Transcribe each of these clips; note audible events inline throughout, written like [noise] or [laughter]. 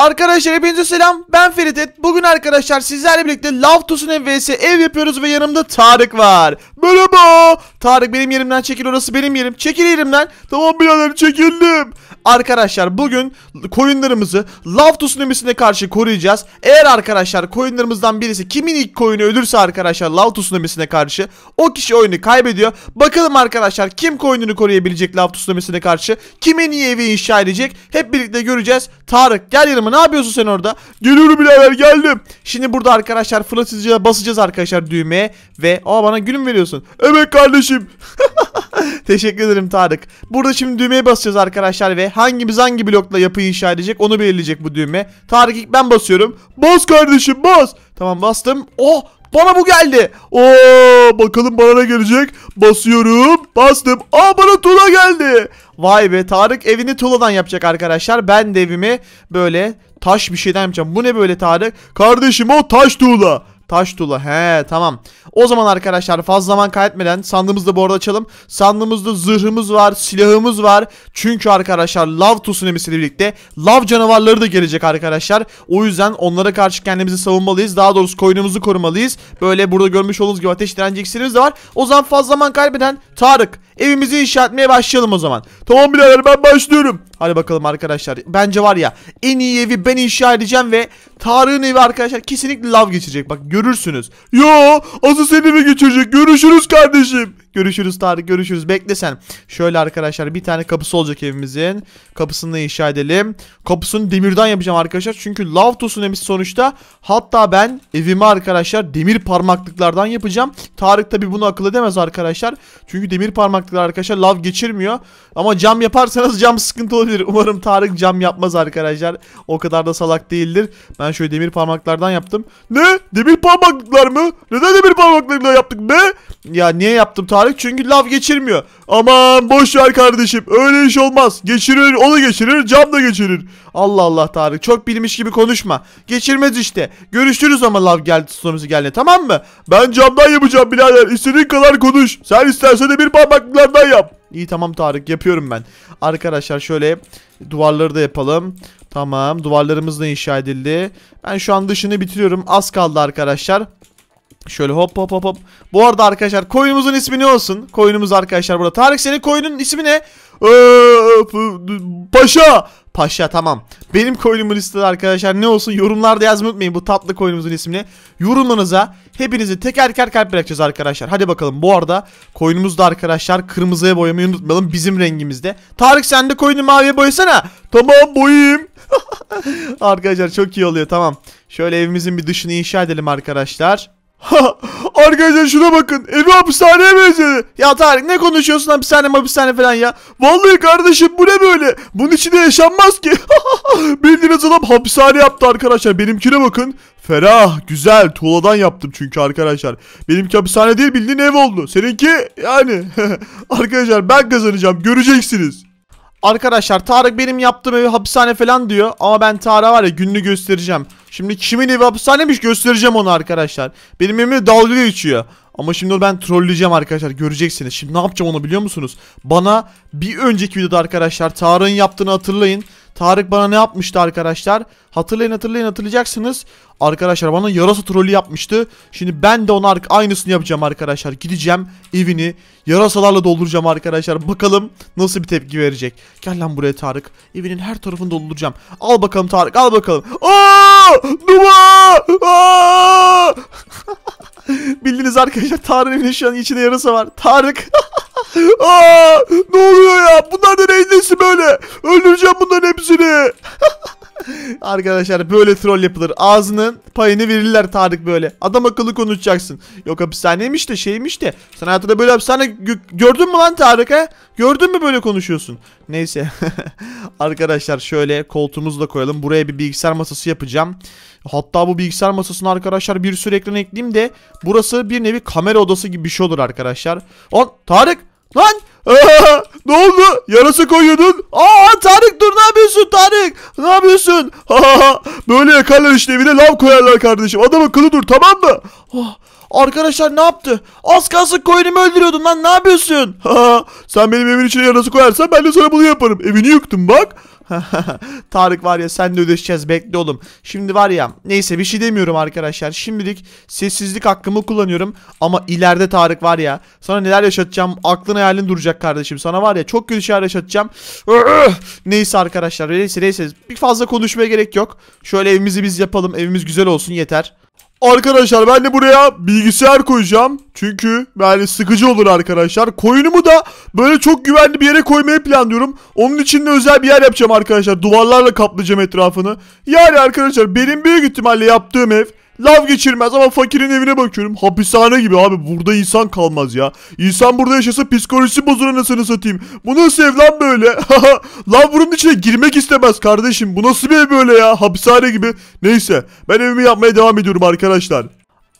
Arkadaşlar hepinize selam ben Feritet Bugün arkadaşlar sizlerle birlikte Lavtus'un evvs ev yapıyoruz ve yanımda Tarık var Merhaba Tarık benim yerimden çekil orası benim yerim Çekil yerimden Tamam birader çekildim Arkadaşlar bugün koyunlarımızı Lavtus'un emesine karşı koruyacağız Eğer arkadaşlar koyunlarımızdan birisi kimin ilk koyunu ölürse arkadaşlar Lavtus'un emesine karşı O kişi oyunu kaybediyor Bakalım arkadaşlar kim koyununu koruyabilecek Lavtus'un emesine karşı Kim niye evi inşa edecek Hep birlikte göreceğiz Tarık gel yanıma ne yapıyorsun sen orada? Geliyorum birader geldim. Şimdi burada arkadaşlar fırlatıcıya basacağız arkadaşlar düğmeye. Ve aa bana gülüm veriyorsun. Evet kardeşim. [laughs] Teşekkür ederim Tarık. Burada şimdi düğmeye basacağız arkadaşlar ve hangimiz hangi blokla yapı inşa edecek onu belirleyecek bu düğme. Tarık ilk ben basıyorum. Bas kardeşim bas. Tamam bastım. Oh bana bu geldi. Oo bakalım bana ne gelecek. Basıyorum. Bastım. Aa bana tuğla geldi. Vay be Tarık evini tuğladan yapacak arkadaşlar. Ben de evimi böyle taş bir şeyden yapacağım. Bu ne böyle Tarık? Kardeşim o taş tuğla. Taş tula. He tamam. O zaman arkadaşlar fazla zaman kaybetmeden sandığımızı da bu arada açalım. Sandığımızda zırhımız var, silahımız var. Çünkü arkadaşlar lav tsunamisiyle birlikte lav canavarları da gelecek arkadaşlar. O yüzden onlara karşı kendimizi savunmalıyız. Daha doğrusu koyunumuzu korumalıyız. Böyle burada görmüş olduğunuz gibi ateş direnci iksirimiz de var. O zaman fazla zaman kaybeden Tarık evimizi inşa etmeye başlayalım o zaman. Tamam birader ben başlıyorum. Hadi bakalım arkadaşlar. Bence var ya en iyi evi ben inşa edeceğim ve Tarık'ın evi arkadaşlar kesinlikle lav geçirecek. Bak görürsünüz. Yo asıl seni mi geçirecek? Görüşürüz kardeşim. Görüşürüz Tarık görüşürüz. Beklesen. Şöyle arkadaşlar bir tane kapısı olacak evimizin. Kapısını da inşa edelim. Kapısını demirden yapacağım arkadaşlar. Çünkü lav tosun sonuçta. Hatta ben evimi arkadaşlar demir parmaklıklardan yapacağım. Tarık tabi bunu akıl edemez arkadaşlar. Çünkü demir parmaklıklar arkadaşlar lav geçirmiyor. Ama cam yaparsanız cam sıkıntı olabilir. Umarım Tarık cam yapmaz arkadaşlar. O kadar da salak değildir. Ben şöyle demir parmaklardan yaptım. Ne? Demir parmaklıklar mı? Neden demir parmaklıklar yaptık be? Ya niye yaptım Tarık? Tarık çünkü laf geçirmiyor. Aman boşver kardeşim. Öyle iş olmaz. Geçirir, onu geçirir, cam da geçirir. Allah Allah Tarık çok bilmiş gibi konuşma. Geçirmez işte. Görüşürüz ama laf geldi sonrası geldi tamam mı? Ben camdan yapacağım birader. İstediğin kadar konuş. Sen istersen de bir parmaklardan yap. İyi tamam Tarık yapıyorum ben. Arkadaşlar şöyle duvarları da yapalım. Tamam duvarlarımız da inşa edildi. Ben şu an dışını bitiriyorum. Az kaldı arkadaşlar. Şöyle hop hop hop hop. Bu arada arkadaşlar koyunumuzun ismi ne olsun? Koyunumuz arkadaşlar burada. Tarık senin koyunun ismi ne? Ee, paşa. Paşa tamam. Benim koyunumun listede arkadaşlar ne olsun yorumlarda yazmayı unutmayın bu tatlı koyunumuzun ismini. Yorumlarınıza hepinizi teker teker kalp bırakacağız arkadaşlar. Hadi bakalım bu arada koyunumuz da arkadaşlar kırmızıya boyamayı unutmayalım bizim rengimizde. Tarık sen de koyunu maviye boyasana. Tamam boyayayım. [laughs] arkadaşlar çok iyi oluyor tamam. Şöyle evimizin bir dışını inşa edelim arkadaşlar. Arkadaşlar şuna bakın. Evi hapishaneye benzedi. Ya Tarık ne konuşuyorsun hapishane hapishane falan ya. Vallahi kardeşim bu ne böyle? Bunun içinde yaşanmaz ki. [laughs] Bildiğiniz adam hapishane yaptı arkadaşlar. Benimkine bakın. Ferah, güzel, tuğladan yaptım çünkü arkadaşlar. Benimki hapishane değil bildiğin ev oldu. Seninki yani. [laughs] arkadaşlar ben kazanacağım göreceksiniz. Arkadaşlar Tarık benim yaptığım evi hapishane falan diyor. Ama ben Tarık'a var ya gününü göstereceğim. Şimdi kimin evi hapishanemiş göstereceğim onu arkadaşlar. Benim evime dalga geçiyor. Ama şimdi ben trolleyeceğim arkadaşlar göreceksiniz. Şimdi ne yapacağım onu biliyor musunuz? Bana bir önceki videoda arkadaşlar Tarık'ın yaptığını hatırlayın. Tarık bana ne yapmıştı arkadaşlar? Hatırlayın hatırlayın hatırlayacaksınız. Arkadaşlar bana yarasa trolü yapmıştı. Şimdi ben de ona aynısını yapacağım arkadaşlar. Gideceğim evini yarasalarla dolduracağım arkadaşlar. Bakalım nasıl bir tepki verecek. Gel lan buraya Tarık. Evinin her tarafını dolduracağım. Al bakalım Tarık al bakalım. Aaa! Duvar! Aaa! [laughs] Bildiniz arkadaşlar Tarık'ın evinin şu an içinde yarasa var. Tarık. [laughs] Aa, ne oluyor ya? Bu hepsi böyle. Öldüreceğim bunların hepsini. [laughs] Arkadaşlar böyle troll yapılır. Ağzının payını verirler Tarık böyle. Adam akıllı konuşacaksın. Yok hapishaneymiş de şeymiş de. Sen hayatında böyle hapishane gördün mü lan Tarık ha? Gördün mü böyle konuşuyorsun? Neyse. [laughs] Arkadaşlar şöyle koltuğumuzu da koyalım. Buraya bir bilgisayar masası yapacağım. Hatta bu bilgisayar masasına arkadaşlar bir sürü ekran ekleyeyim de burası bir nevi kamera odası gibi bir şey olur arkadaşlar. On Tarık lan Aa, ne oldu? Yarası koyuyordun. Aa Tarık dur ne yapıyorsun Tarık? Ne yapıyorsun? böyle yakarlar işte evine lav koyarlar kardeşim. Adamın kılı dur tamam mı? Oh, arkadaşlar ne yaptı? Az kalsın koyunumu öldürüyordun lan ne yapıyorsun? sen benim evin içine yarası koyarsan ben de sana bunu yaparım. Evini yıktım bak. [laughs] Tarık var ya sen de ödeşeceğiz bekle oğlum. Şimdi var ya neyse bir şey demiyorum arkadaşlar. Şimdilik sessizlik hakkımı kullanıyorum. Ama ileride Tarık var ya sana neler yaşatacağım aklın hayalin duracak kardeşim. Sana var ya çok kötü şeyler yaşatacağım. neyse arkadaşlar neyse neyse bir fazla konuşmaya gerek yok. Şöyle evimizi biz yapalım evimiz güzel olsun yeter. Arkadaşlar ben de buraya bilgisayar koyacağım. Çünkü yani sıkıcı olur arkadaşlar. Koyunumu da böyle çok güvenli bir yere koymayı planlıyorum. Onun için de özel bir yer yapacağım arkadaşlar. Duvarlarla kaplayacağım etrafını. Yani arkadaşlar benim büyük ihtimalle yaptığım ev Lav geçirmez ama fakirin evine bakıyorum. Hapishane gibi abi. Burada insan kalmaz ya. İnsan burada yaşasa psikolojisi bozulur anasını satayım. Bu nasıl ev lan böyle? lav [laughs] bunun içine girmek istemez kardeşim. Bu nasıl bir ev böyle ya? Hapishane gibi. Neyse. Ben evimi yapmaya devam ediyorum arkadaşlar.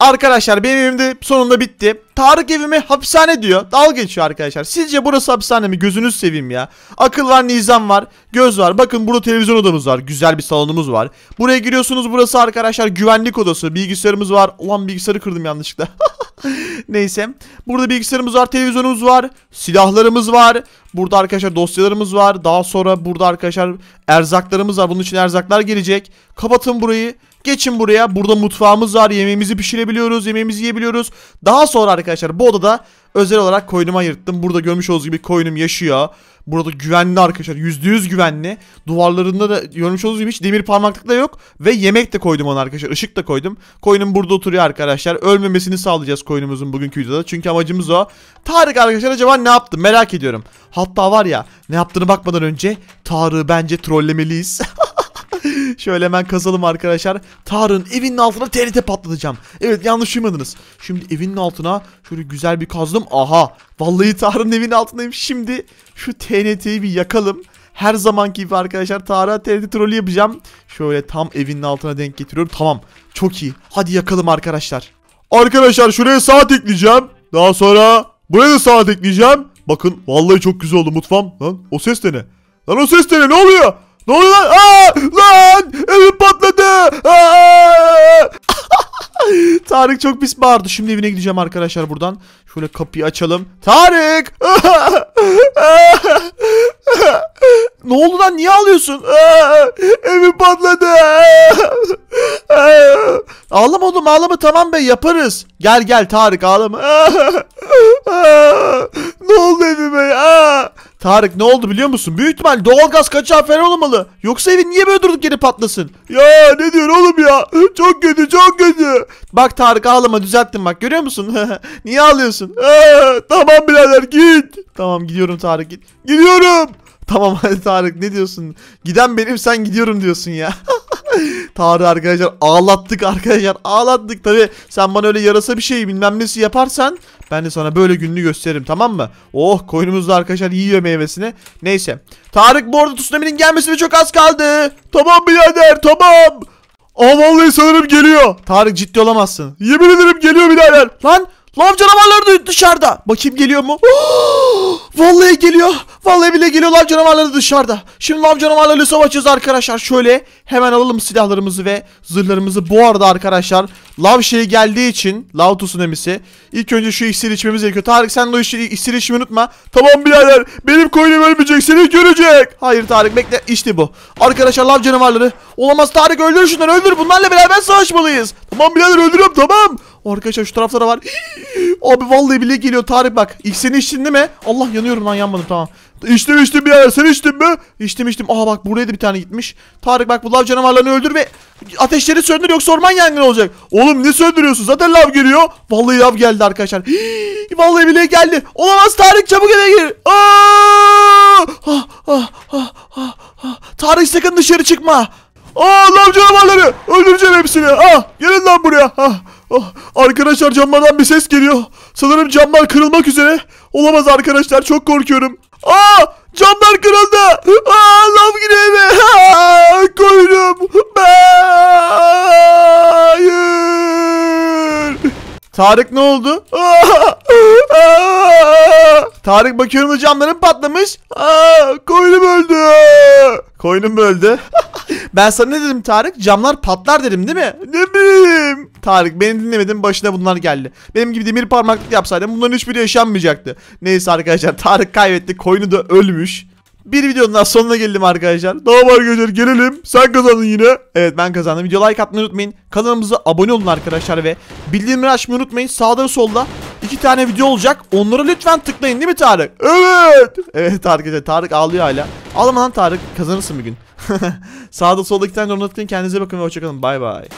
Arkadaşlar benim evimde sonunda bitti. Tarık evime hapishane diyor. Dalga geçiyor arkadaşlar. Sizce burası hapishane mi? Gözünüz seveyim ya. Akıl var, nizam var, göz var. Bakın burada televizyon odamız var. Güzel bir salonumuz var. Buraya giriyorsunuz. Burası arkadaşlar güvenlik odası. Bilgisayarımız var. Ulan bilgisayarı kırdım yanlışlıkla. [laughs] Neyse. Burada bilgisayarımız var, televizyonumuz var, silahlarımız var. Burada arkadaşlar dosyalarımız var. Daha sonra burada arkadaşlar erzaklarımız var. Bunun için erzaklar gelecek. Kapatın burayı. Geçin buraya. Burada mutfağımız var. Yemeğimizi pişirebiliyoruz. Yemeğimizi yiyebiliyoruz. Daha sonra arkadaşlar bu odada özel olarak koyunuma ayırttım. Burada görmüş olduğunuz gibi koyunum yaşıyor. Burada güvenli arkadaşlar. yüzde yüz güvenli. Duvarlarında da görmüş olduğunuz gibi hiç demir parmaklık da yok. Ve yemek de koydum ona arkadaşlar. Işık da koydum. Koyunum burada oturuyor arkadaşlar. Ölmemesini sağlayacağız koyunumuzun bugünkü videoda. Çünkü amacımız o. Tarık arkadaşlar acaba ne yaptı? Merak ediyorum. Hatta var ya ne yaptığını bakmadan önce Tarık'ı bence trollemeliyiz. [laughs] Şöyle hemen kazalım arkadaşlar. Tarın evinin altına TNT patlatacağım. Evet yanlış duymadınız. Şimdi evinin altına şöyle güzel bir kazdım. Aha vallahi Tarın evinin altındayım. Şimdi şu TNT'yi bir yakalım. Her zamanki gibi arkadaşlar Tarık'a TNT trolü yapacağım. Şöyle tam evinin altına denk getiriyorum. Tamam çok iyi. Hadi yakalım arkadaşlar. Arkadaşlar şuraya saat ekleyeceğim. Daha sonra buraya da saat ekleyeceğim. Bakın vallahi çok güzel oldu mutfağım. Lan o ses de ne? Lan o ses de ne? Ne oluyor? Ne oluyor lan? lan! Evim patladı! Aa! [laughs] Tarık çok pis bağırdı. Şimdi evine gideceğim arkadaşlar buradan. Şöyle kapıyı açalım. Tarık! [laughs] ne oldu lan? Niye ağlıyorsun? Evim patladı. ağlama oğlum ağlama. Tamam be yaparız. Gel gel Tarık ağlama. [laughs] ne oldu evime ya? Tarık ne oldu biliyor musun? Büyük ihtimal doğalgaz kaçağı falan olmalı. Yoksa evin niye böyle durduk yere patlasın? Ya ne diyorsun oğlum ya? Çok kötü çok kötü. Bak Tarık ağlama düzelttim bak görüyor musun? [laughs] niye ağlıyorsun? tamam birader git. Tamam gidiyorum Tarık git. Gidiyorum. Tamam [laughs] hadi Tarık ne diyorsun? Giden benim sen gidiyorum diyorsun ya. [laughs] Tarık arkadaşlar ağlattık arkadaşlar ağlattık tabi sen bana öyle yarasa bir şey bilmem nesi yaparsan ben de sana böyle gününü gösteririm tamam mı? Oh koyunumuz da arkadaşlar yiyor meyvesini. Neyse. Tarık bu arada tsunami'nin gelmesine çok az kaldı. Tamam birader tamam. Aa vallahi sanırım geliyor. Tarık ciddi olamazsın. Yemin ederim geliyor birader. Lan lav canavarları da dışarıda. Bakayım geliyor mu? [gasps] Vallahi geliyor. Vallahi bile geliyor lav canavarları dışarıda. Şimdi lav canavarlarıyla savaşacağız arkadaşlar. Şöyle hemen alalım silahlarımızı ve zırhlarımızı. Bu arada arkadaşlar lav şeyi geldiği için lav tsunami'si. İlk önce şu iksiri içmemiz gerekiyor. Tarık sen de o işi, içmeyi unutma. Tamam birader benim koyunum ölmeyecek seni görecek. Hayır Tarık bekle işte bu. Arkadaşlar lav canavarları. Olamaz Tarık öldür şunları öldür bunlarla beraber savaşmalıyız. Tamam birader öldürüyorum tamam. Arkadaşlar şu taraflara var. Abi vallahi bile geliyor Tarık bak. İlk seni içtin değil mi? Allah yanıyorum lan yanmadım tamam. İçtim içtim ya sen içtin mi? İçtim içtim. Aha bak buraya da bir tane gitmiş. Tarık bak bu lav canavarlarını öldür ve ateşleri söndür yoksa orman yangını olacak. Oğlum ne söndürüyorsun? Zaten lav geliyor. Vallahi lav geldi arkadaşlar. Hii, [gasps] vallahi bile geldi. Olamaz Tarık çabuk eve gir. Aa! Ah, ah, ah, ah Tarık sakın dışarı çıkma. Aa lav canavarları öldüreceğim hepsini. Ah gelin lan buraya. Ah. Oh, arkadaşlar camlardan bir ses geliyor. Sanırım camlar kırılmak üzere. Olamaz arkadaşlar çok korkuyorum. Aa! Ah, camlar kırıldı. Aa! Ah, Lav giriyor eve. Koydum. Hayır. Tarık ne oldu? Aa! Tarık bakıyorum da camların patlamış. Aa! Koyunum öldü. Koyunum öldü. Ben sana ne dedim Tarık? Camlar patlar dedim değil mi? Ne bileyim. Tarık beni dinlemedin başına bunlar geldi. Benim gibi demir parmaklık yapsaydım bunların hiçbiri yaşanmayacaktı. Neyse arkadaşlar Tarık kaybetti. Koyunu da ölmüş. Bir videonun daha sonuna geldim arkadaşlar. Daha var arkadaşlar gelelim. Sen kazandın yine. Evet ben kazandım. Video like atmayı unutmayın. Kanalımıza abone olun arkadaşlar ve bildirimleri açmayı unutmayın. Sağda ve solda iki tane video olacak. Onlara lütfen tıklayın değil mi Tarık? Evet. Evet Tarık, Tarık ağlıyor hala. Ağlama lan Tarık kazanırsın bir gün. [laughs] Sağda solda iki tane yorum tıklayın. Kendinize bakın ve hoşçakalın. Bay bay.